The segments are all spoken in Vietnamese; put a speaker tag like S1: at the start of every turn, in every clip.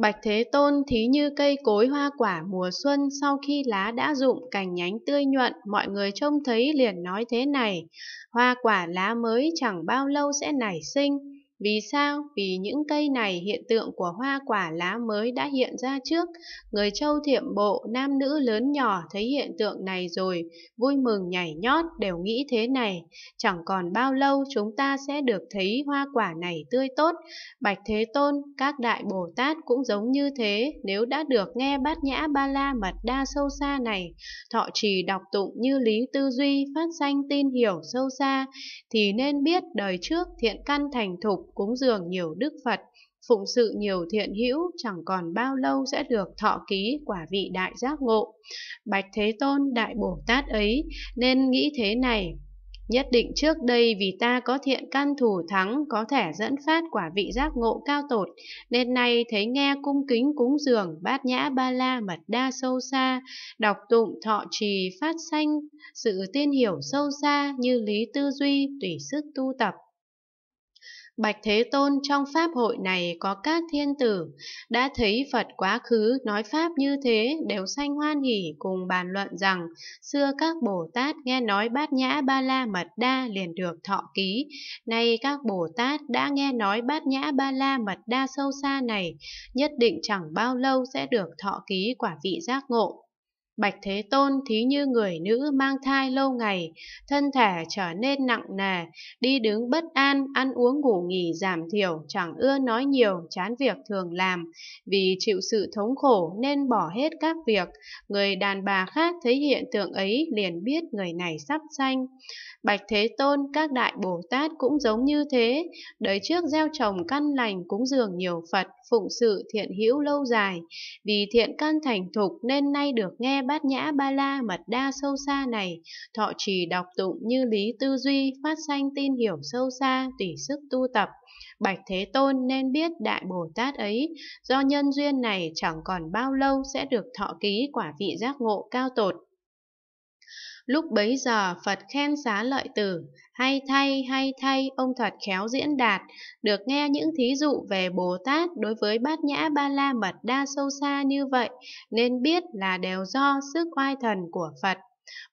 S1: Bạch Thế Tôn thí như cây cối hoa quả mùa xuân sau khi lá đã rụng cành nhánh tươi nhuận, mọi người trông thấy liền nói thế này, hoa quả lá mới chẳng bao lâu sẽ nảy sinh, vì sao? Vì những cây này hiện tượng của hoa quả lá mới đã hiện ra trước. Người châu thiệm bộ, nam nữ lớn nhỏ thấy hiện tượng này rồi, vui mừng nhảy nhót đều nghĩ thế này. Chẳng còn bao lâu chúng ta sẽ được thấy hoa quả này tươi tốt. Bạch Thế Tôn, các đại Bồ Tát cũng giống như thế, nếu đã được nghe bát nhã ba la mật đa sâu xa này, thọ trì đọc tụng như lý tư duy phát sanh tin hiểu sâu xa, thì nên biết đời trước thiện căn thành thục cúng dường nhiều đức Phật, phụng sự nhiều thiện hữu chẳng còn bao lâu sẽ được thọ ký quả vị đại giác ngộ. Bạch Thế Tôn Đại Bồ Tát ấy nên nghĩ thế này, Nhất định trước đây vì ta có thiện căn thủ thắng có thể dẫn phát quả vị giác ngộ cao tột, nên nay thấy nghe cung kính cúng dường bát nhã ba la mật đa sâu xa, đọc tụng thọ trì phát sanh, sự tiên hiểu sâu xa như lý tư duy tùy sức tu tập Bạch Thế Tôn trong Pháp hội này có các thiên tử, đã thấy Phật quá khứ nói Pháp như thế đều sanh hoan hỉ cùng bàn luận rằng xưa các Bồ Tát nghe nói bát nhã ba la mật đa liền được thọ ký, nay các Bồ Tát đã nghe nói bát nhã ba la mật đa sâu xa này, nhất định chẳng bao lâu sẽ được thọ ký quả vị giác ngộ. Bạch Thế Tôn thí như người nữ mang thai lâu ngày, thân thể trở nên nặng nề, đi đứng bất an, ăn uống ngủ nghỉ giảm thiểu, chẳng ưa nói nhiều, chán việc thường làm. Vì chịu sự thống khổ nên bỏ hết các việc, người đàn bà khác thấy hiện tượng ấy liền biết người này sắp sanh. Bạch Thế Tôn, các đại Bồ Tát cũng giống như thế, đời trước gieo trồng căn lành cũng dường nhiều Phật, phụng sự thiện hữu lâu dài, vì thiện căn thành thục nên nay được nghe bát nhã ba la mật đa sâu xa này, thọ trì đọc tụng như lý tư duy, phát sanh tin hiểu sâu xa, tỉ sức tu tập. Bạch Thế Tôn nên biết Đại Bồ Tát ấy, do nhân duyên này chẳng còn bao lâu sẽ được thọ ký quả vị giác ngộ cao tột. Lúc bấy giờ Phật khen xá lợi tử, hay thay hay thay ông thuật khéo diễn đạt, được nghe những thí dụ về Bồ Tát đối với bát nhã ba la mật đa sâu xa như vậy, nên biết là đều do sức oai thần của Phật.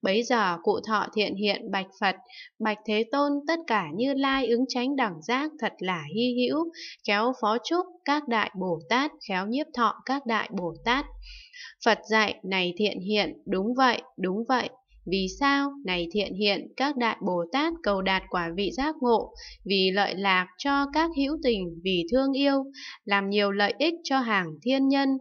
S1: Bấy giờ cụ thọ thiện hiện bạch Phật, bạch Thế Tôn tất cả như lai ứng tránh đẳng giác thật là hy hữu, khéo phó trúc các đại Bồ Tát, khéo nhiếp thọ các đại Bồ Tát. Phật dạy này thiện hiện, đúng vậy, đúng vậy, vì sao? Này thiện hiện, các đại Bồ Tát cầu đạt quả vị giác ngộ, vì lợi lạc cho các hữu tình, vì thương yêu, làm nhiều lợi ích cho hàng thiên nhân,